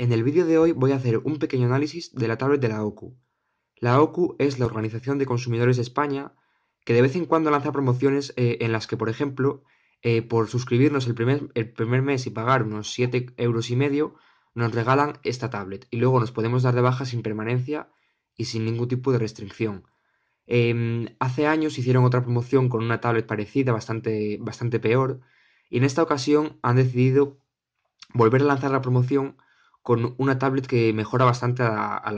En el vídeo de hoy voy a hacer un pequeño análisis de la tablet de la OCU. La OCU es la Organización de Consumidores de España que de vez en cuando lanza promociones eh, en las que, por ejemplo, eh, por suscribirnos el primer, mes y pagar unos 7 euros y medio, nos regalan esta tablet y luego nos podemos dar de baja sin permanencia y sin ningún tipo de restricción. Em, hace años hicieron otra promoción con una tablet parecida, bastante, bastante peor, y en esta ocasión han decidido volver a lanzar la promoción con una tablet que mejora bastante a,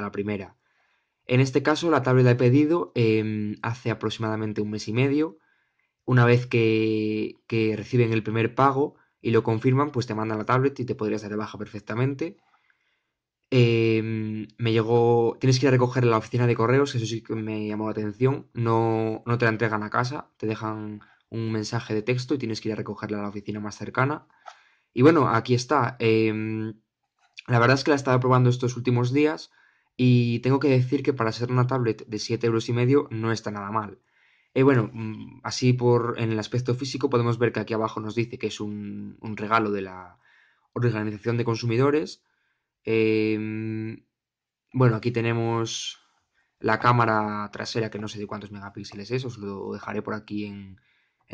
la, primera. En este caso, la tablet la he pedido em, hace aproximadamente un mes y medio. Una vez que, reciben el primer pago y lo confirman, pues te mandan la tablet y te podrías dar de baja perfectamente. Em, me llegó. Tienes que ir a recoger la oficina de correos, eso sí que me llamó la atención. No, te la entregan a casa, te dejan un mensaje de texto y tienes que ir a recogerla a la oficina más cercana. Y bueno, aquí está. Em, la verdad es que la he estado probando estos últimos días y tengo que decir que para ser una tablet de 7 euros y medio no está nada mal. Eh, bueno, mm, así por en el aspecto físico podemos ver que aquí abajo nos dice que es un, regalo de la Organización de Consumidores. Em, bueno, aquí tenemos la cámara trasera que no sé de cuántos megapíxeles es, os lo dejaré por aquí en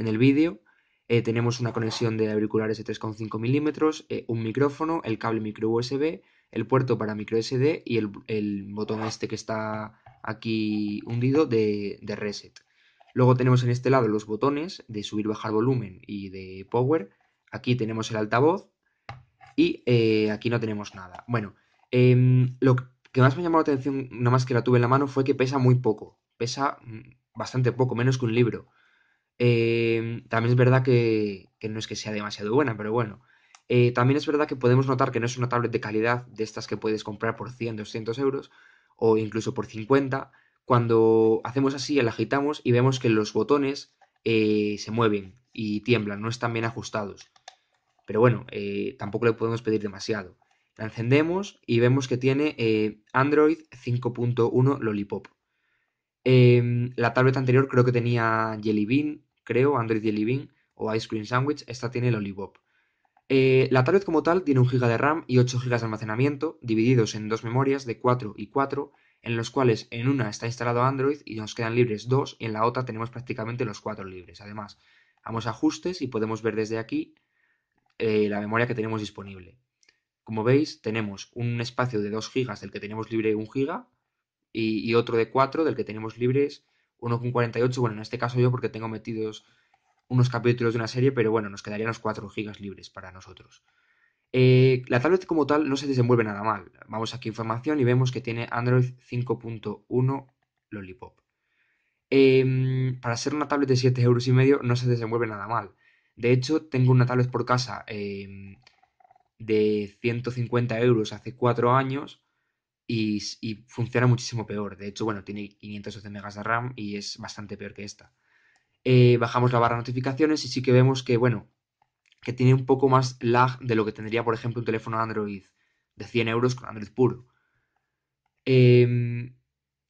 el vídeo. Eh, tenemos una conexión de auriculares de 3,5 milímetros, eh, un micrófono, el cable micro USB, el puerto para micro SD y el, botón este que está aquí hundido de, reset. Luego tenemos en este lado los botones de subir, bajar volumen y de power. Aquí tenemos el altavoz y eh, aquí no tenemos nada. Bueno, em, lo que más me llamó la atención, nada más que la tuve en la mano, fue que pesa muy poco. Pesa mm, bastante poco, menos que un libro. Em, también es verdad que, no es que sea demasiado buena, pero bueno. Eh, también es verdad que podemos notar que no es una tablet de calidad de estas que puedes comprar por 100, 200 euros o incluso por 50. Cuando hacemos así, la agitamos y vemos que los botones eh, se mueven y tiemblan, no están bien ajustados. Pero bueno, eh, tampoco le podemos pedir demasiado. La encendemos y vemos que tiene Android 5.1 Lollipop. Em, la tablet anterior creo que tenía Jelly Bean creo, Android y living o Ice Cream Sandwich, esta tiene Olive Eh, la tablet como tal tiene un GB de RAM y 8 GB de almacenamiento, divididos en dos memorias de 4 y 4, en los cuales en una está instalado Android y nos quedan libres dos, y en la otra tenemos prácticamente los cuatro libres. Además, vamos ajustes y podemos ver desde aquí eh, la memoria que tenemos disponible. Como veis, tenemos un espacio de 2 GB del que tenemos libre 1 GB y, y otro de 4 del que tenemos libres uno con 48, bueno, en este caso yo porque tengo metidos unos capítulos de una serie, pero bueno, nos quedarían los 4 GB libres para nosotros. Eh, la tablet como tal no se desenvuelve nada mal. Vamos aquí a información y vemos que tiene Android 5.1 Lollipop. Em, para ser una tablet de 7 euros y medio no se desenvuelve nada mal. De hecho, tengo una tablet por casa em, de 150 euros hace 4 años y, funciona muchísimo peor. De hecho, bueno, tiene 512 megas de RAM y es bastante peor que esta. Eh, bajamos la barra de notificaciones y sí que vemos que, bueno, que tiene un poco más lag de lo que tendría, por ejemplo, un teléfono Android de 100 euros con Android puro. Em,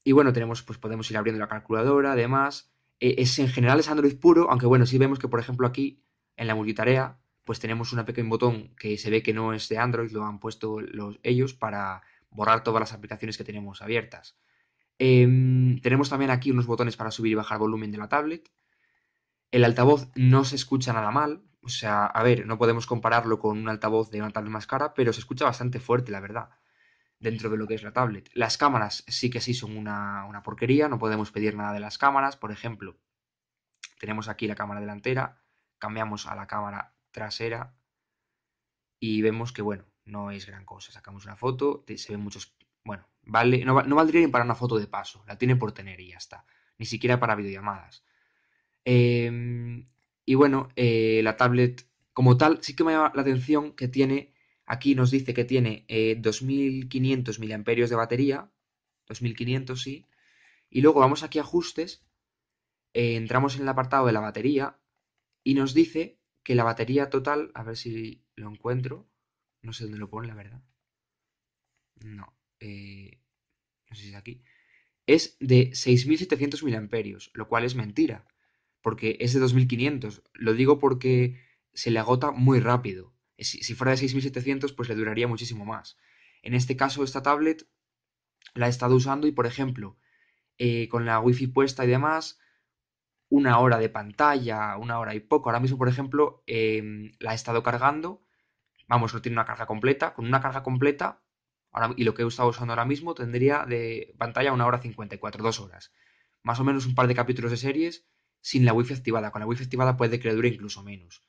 y bueno, tenemos, pues podemos ir abriendo la calculadora, además. E, es, en general es Android puro, aunque bueno, sí vemos que, por ejemplo, aquí en la multitarea, pues tenemos un pequeño botón que se ve que no es de Android, lo han puesto los, ellos para borrar todas las aplicaciones que tenemos abiertas. Em, tenemos también aquí unos botones para subir y bajar volumen de la tablet. El altavoz no se escucha nada mal. O sea, a ver, no podemos compararlo con un altavoz de una tablet más cara, pero se escucha bastante fuerte, la verdad, dentro de lo que es la tablet. Las cámaras sí que sí son una, una porquería, no podemos pedir nada de las cámaras. Por ejemplo, tenemos aquí la cámara delantera, cambiamos a la cámara trasera y vemos que, bueno, no es gran cosa. Sacamos una foto, se ven muchos... Bueno, vale, no, valdría ni para una foto de paso, la tiene por tener y ya está. Ni siquiera para videollamadas. Em, y bueno, eh, la tablet como tal sí que me llama la atención que tiene, aquí nos dice que tiene 2500 eh, miliamperios de batería, 2500 sí, y luego vamos aquí a ajustes, eh, entramos en el apartado de la batería y nos dice que la batería total, a ver si lo encuentro, no sé dónde lo pone, la verdad. No. Eh, no sé si es aquí. Es de 6.700 miliamperios, lo cual es mentira, porque es de 2.500. Lo digo porque se le agota muy rápido. Si, fuera de 6.700, pues le duraría muchísimo más. En este caso, esta tablet la he estado usando y, por ejemplo, eh, con la wifi puesta y demás, una hora de pantalla, una hora y poco. Ahora mismo, por ejemplo, em, la he estado cargando Vamos, no tiene una carga completa. Con una carga completa, ahora, y lo que he estado usando ahora mismo, tendría de pantalla una hora 54, dos horas. Más o menos un par de capítulos de series sin la wifi activada. Con la wifi activada puede que dure incluso menos.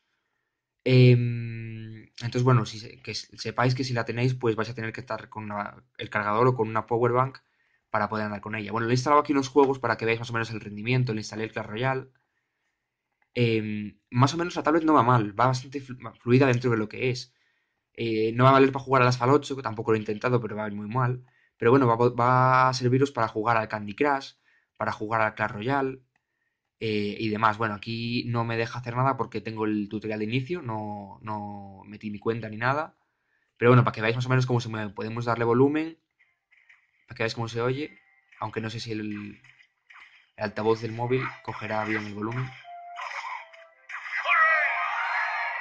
Em, entonces, bueno, si, que sepáis que si la tenéis, pues vais a tener que estar con el cargador o con una power bank para poder andar con ella. Bueno, le he instalado aquí unos juegos para que veáis más o menos el rendimiento. Le instalé el Clash Royale. Em, más o menos la tablet no va mal, va bastante fluida dentro de lo que es. Eh, no va a valer para jugar al las 8, tampoco lo he intentado, pero va a ir muy mal. Pero bueno, va, a serviros para jugar al Candy Crush, para jugar al Clash Royale eh, y demás. Bueno, aquí no me deja hacer nada porque tengo el tutorial de inicio, no, no metí mi cuenta ni nada. Pero bueno, para que veáis más o menos cómo se mueve, podemos darle volumen, para que veáis cómo se oye, aunque no sé si el altavoz del móvil cogerá bien el volumen.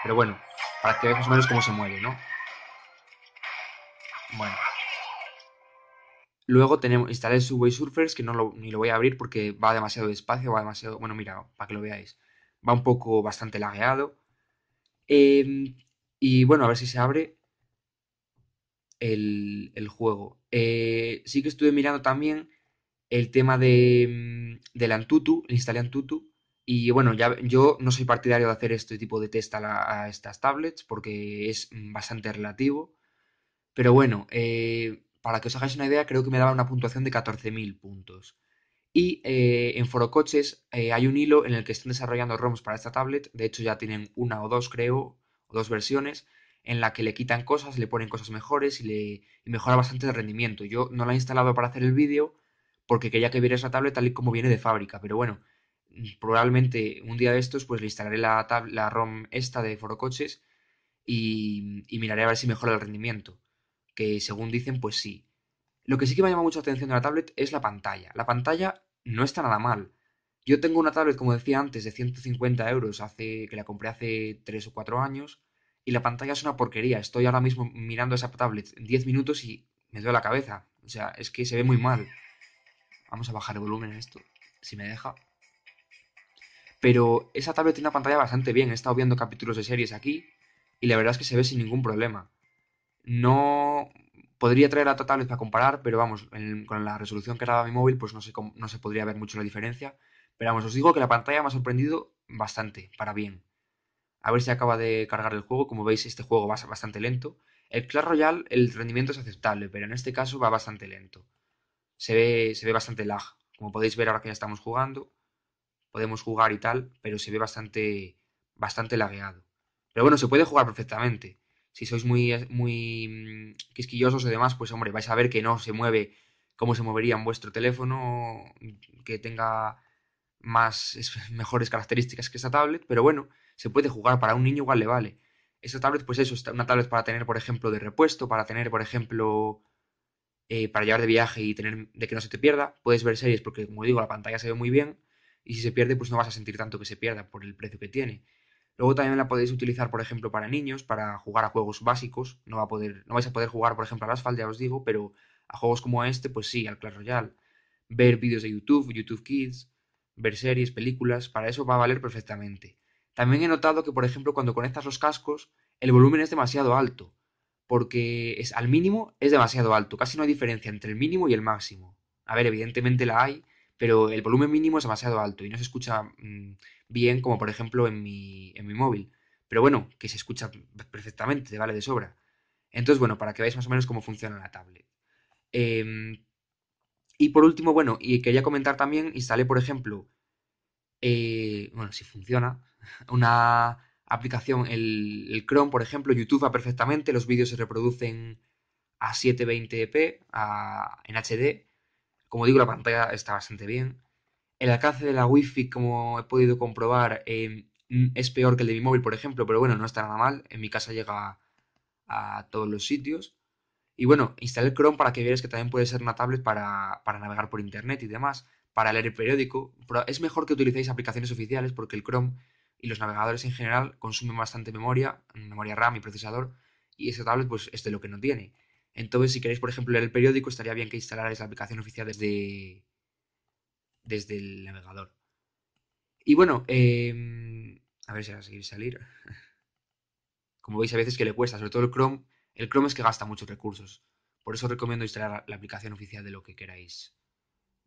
Pero bueno, para que veáis más o menos cómo se mueve, ¿no? Bueno. Luego tenemos, instalé Subway Surfers, que no ni lo voy a abrir porque va demasiado despacio, va demasiado, bueno, mira, para que lo veáis, va un poco bastante lagueado. Em, y bueno, a ver si se abre el, juego. Eh, sí que estuve mirando también el tema de, mm, del Antutu, el instalé Antutu, y bueno, ya, yo no soy partidario de hacer este tipo de test a, estas tablets porque es mm, bastante relativo. Pero bueno, eh, para que os hagáis una idea, creo que me daba una puntuación de 14.000 puntos. Y eh, en Forocoches eh, hay un hilo en el que están desarrollando ROMs para esta tablet. De hecho, ya tienen una o dos, creo, o dos versiones en la que le quitan cosas, le ponen cosas mejores y, le, mejora bastante el rendimiento. Yo no la he instalado para hacer el vídeo porque quería que vierais la tablet tal y como viene de fábrica. Pero bueno, probablemente un día de estos pues le instalaré la, ROM esta de Forocoches y, miraré a ver si mejora el rendimiento, que según dicen pues sí. Lo que sí que me llama mucho la atención de la tablet es la pantalla. La pantalla no está nada mal. Yo tengo una tablet, como decía antes, de 150 euros, hace, que la compré hace 3 o 4 años, y la pantalla es una porquería. Estoy ahora mismo mirando esa tablet 10 minutos y me duele la cabeza. O sea, es que se ve muy mal. Vamos a bajar el volumen en esto, si me deja pero esa tablet tiene una pantalla bastante bien. He estado viendo capítulos de series aquí y la verdad es que se ve sin ningún problema. No podría traer otra tablet para comparar, pero vamos, con la resolución que graba mi móvil, pues no se, podría ver mucho la diferencia. Pero vamos, os digo que la pantalla me ha sorprendido bastante, para bien. A ver si acaba de cargar el juego. Como veis, este juego va bastante lento. El Clash Royale, el rendimiento es aceptable, pero en este caso va bastante lento. Se ve, se ve bastante lag. Como podéis ver ahora que ya estamos jugando, podemos jugar y tal, pero se ve bastante, bastante lagueado. Pero bueno, se puede jugar perfectamente. Si sois muy, muy mm, quisquillosos y demás, pues hombre, vais a ver que no se mueve como se movería en vuestro teléfono, que tenga más mejores características que esta tablet, pero bueno, se puede jugar, para un niño igual le vale. Esta tablet, pues eso, una tablet para tener, por ejemplo, de repuesto, para tener, por ejemplo, eh, para llevar de viaje y tener de que no se te pierda. Puedes ver series porque, como digo, la pantalla se ve muy bien y si se pierde, pues no vas a sentir tanto que se pierda por el precio que tiene. Luego también la podéis utilizar, por ejemplo, para niños, para jugar a juegos básicos. No, va a poder, no vais a poder jugar, por ejemplo, al Asphalt, ya os digo, pero a juegos como este, pues sí, al Clash Royale. Ver vídeos de YouTube, YouTube Kids, ver series, películas, para eso va a valer perfectamente. También he notado que, por ejemplo, cuando conectas los cascos, el volumen es demasiado alto, porque es, al mínimo es demasiado alto, casi no hay diferencia entre el mínimo y el máximo. A ver, evidentemente la hay, pero el volumen mínimo es demasiado alto y no se escucha mm, bien como por ejemplo en mi, móvil. Pero bueno, que se escucha perfectamente, vale de sobra. Entonces, bueno, para que veáis más o menos cómo funciona la tablet. Em, y por último, bueno, y quería comentar también, instalé, por ejemplo, eh, bueno, si funciona, una aplicación, el, el, Chrome, por ejemplo, YouTube va perfectamente, los vídeos se reproducen a 720p, en HD, como digo, la pantalla está bastante bien. El alcance de la Wi-Fi, como he podido comprobar, em, es peor que el de mi móvil, por ejemplo, pero bueno, no está nada mal. En mi casa llega a, todos los sitios. Y bueno, instalé Chrome para que veáis que también puede ser una tablet para, para navegar por internet y demás, para leer el periódico. Pero es mejor que utilicéis aplicaciones oficiales porque el Chrome y los navegadores en general consumen bastante memoria, memoria RAM y procesador, y esa tablet pues es de lo que no tiene. Entonces, si queréis, por ejemplo, leer el periódico, estaría bien que instalarais la aplicación oficial desde, desde el navegador. Y bueno, em, a ver si va a seguir salir. Como veis, a veces que le cuesta, sobre todo el Chrome. El Chrome es que gasta muchos recursos. Por eso recomiendo instalar la aplicación oficial de lo que queráis,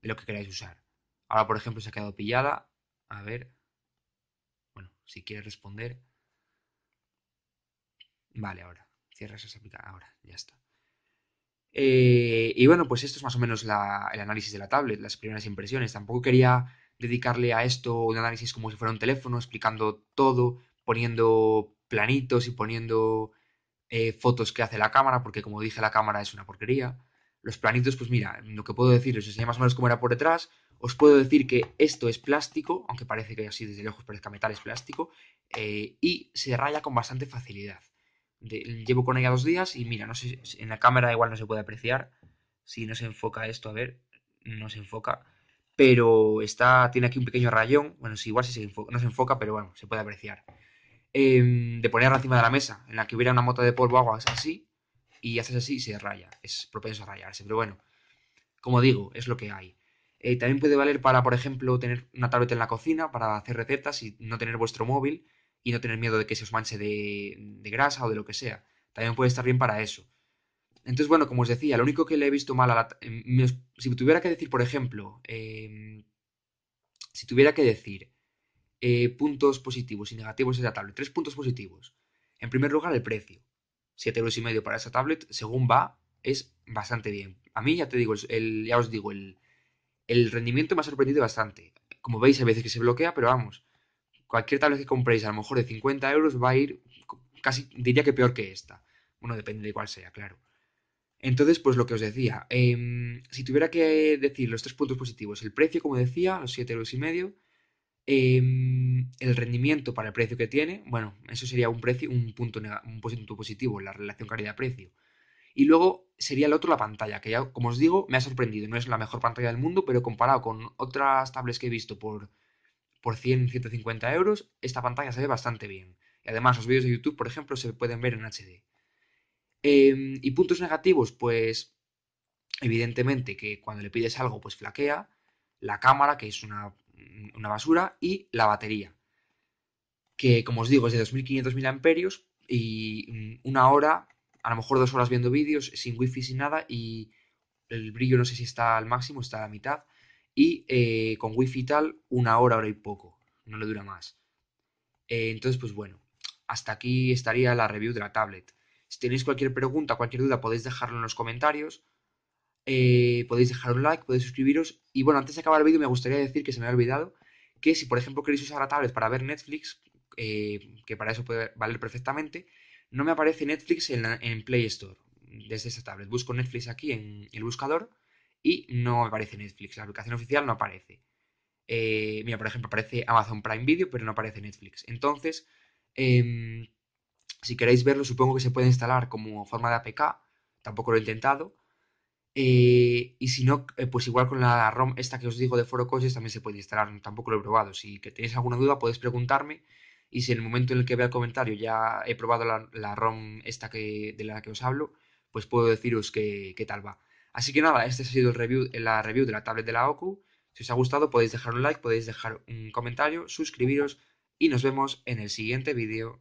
de lo que queráis usar. Ahora, por ejemplo, se ha quedado pillada. A ver. Bueno, si quiere responder. Vale, ahora. Cierras esa aplicación. Ahora, ya está. Eh, y bueno, pues esto es más o menos el análisis de la tablet, las primeras impresiones. Tampoco quería dedicarle a esto un análisis como si fuera un teléfono, explicando todo, poniendo planitos y poniendo eh, fotos que hace la cámara, porque como dije, la cámara es una porquería. Los planitos, pues mira, lo que puedo decir, os enseñé más o menos cómo era por detrás. Os puedo decir que esto es plástico, aunque parece que así desde lejos parezca metal, es plástico, eh, y se raya con bastante facilidad llevo con ella dos días y mira, no sé, en la cámara igual no se puede apreciar. Si no se enfoca esto, a ver, no se enfoca. Pero está, tiene aquí un pequeño rayón. Bueno, si igual no se enfoca, pero bueno, se puede apreciar. Em, de ponerla encima de la mesa, en la que hubiera una mota de polvo agua así, y haces así y se raya. Es propenso a rayarse. Pero bueno, como digo, es lo que hay. Eh, también puede valer para, por ejemplo, tener una tableta en la cocina para hacer recetas y no tener vuestro móvil y no tener miedo de que se os manche de, grasa o de lo que sea. También puede estar bien para eso. Entonces, bueno, como os decía, lo único que le he visto mal a la... Em, si tuviera que decir, por ejemplo, em, si tuviera que decir eh, puntos positivos y negativos de la tablet, tres puntos positivos. En primer lugar, el precio. Siete euros y medio para esa tablet, según va, es bastante bien. A mí ya te digo, el, ya os digo, el, el rendimiento me ha sorprendido bastante. Como veis, hay veces que se bloquea, pero vamos, cualquier tablet que compréis, a lo mejor de 50 euros, va a ir casi, diría que peor que esta. Bueno, depende de cuál sea, claro. Entonces, pues lo que os decía, em, si tuviera que decir los tres puntos positivos, el precio, como decía, los 7,5 euros y medio, em, el rendimiento para el precio que tiene, bueno, eso sería un precio, un punto, un positivo, la relación calidad-precio. Y luego sería el otro la pantalla, que ya, como os digo, me ha sorprendido. No es la mejor pantalla del mundo, pero comparado con otras tablets que he visto por por 100, 150 euros, esta pantalla se ve bastante bien. Y además los vídeos de YouTube, por ejemplo, se pueden ver en HD. Em, y puntos negativos, pues evidentemente que cuando le pides algo, pues flaquea, la cámara, que es una, basura, y la batería, que como os digo es de 2.500 amperios y mm, una hora, a lo mejor dos horas viendo vídeos, sin wifi, sin nada, y el brillo no sé si está al máximo, está a la mitad, y eh, con wifi fi tal una hora, hora y poco, no le dura más. Eh, entonces, pues bueno, hasta aquí estaría la review de la tablet. Si tenéis cualquier pregunta, cualquier duda, podéis dejarlo en los comentarios. Eh, podéis dejar un like, podéis suscribiros. Y bueno, antes de acabar el vídeo me gustaría decir que se me ha olvidado que si por ejemplo queréis usar la tablet para ver Netflix, que para eso puede valer perfectamente, no me aparece Netflix en, en Play Store desde esa tablet. Busco Netflix aquí en el buscador y no aparece Netflix. La aplicación oficial no aparece. Eh, mira, por ejemplo, aparece Amazon Prime Video, pero no aparece Netflix. Entonces, em, si queréis verlo, supongo que se puede instalar como forma de APK. Tampoco lo he intentado. Eh, y si no, eh, pues igual con la ROM esta que os digo de Foro también se puede instalar. Tampoco lo he probado. Si que tenéis alguna duda, podéis preguntarme. Y si en el momento en el que vea el comentario ya he probado la, ROM esta que, de la que os hablo, pues puedo deciros qué tal va. Así que nada, este ha sido el review, la review de la tablet de la OCU. Si os ha gustado podéis dejar un like, podéis dejar un comentario, suscribiros y nos vemos en el siguiente vídeo.